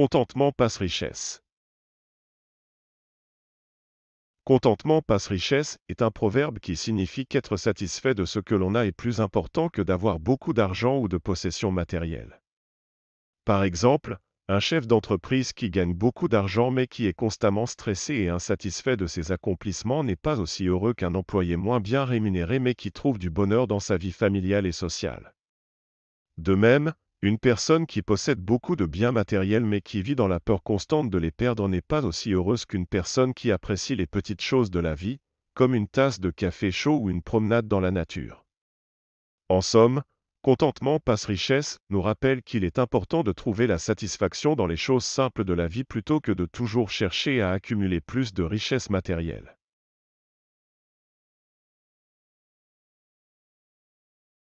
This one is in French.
Contentement passe richesse. Contentement passe richesse est un proverbe qui signifie qu'être satisfait de ce que l'on a est plus important que d'avoir beaucoup d'argent ou de possessions matérielles. Par exemple, un chef d'entreprise qui gagne beaucoup d'argent mais qui est constamment stressé et insatisfait de ses accomplissements n'est pas aussi heureux qu'un employé moins bien rémunéré mais qui trouve du bonheur dans sa vie familiale et sociale. De même, une personne qui possède beaucoup de biens matériels mais qui vit dans la peur constante de les perdre n'est pas aussi heureuse qu'une personne qui apprécie les petites choses de la vie, comme une tasse de café chaud ou une promenade dans la nature. En somme, contentement passe richesse nous rappelle qu'il est important de trouver la satisfaction dans les choses simples de la vie plutôt que de toujours chercher à accumuler plus de richesses matérielles.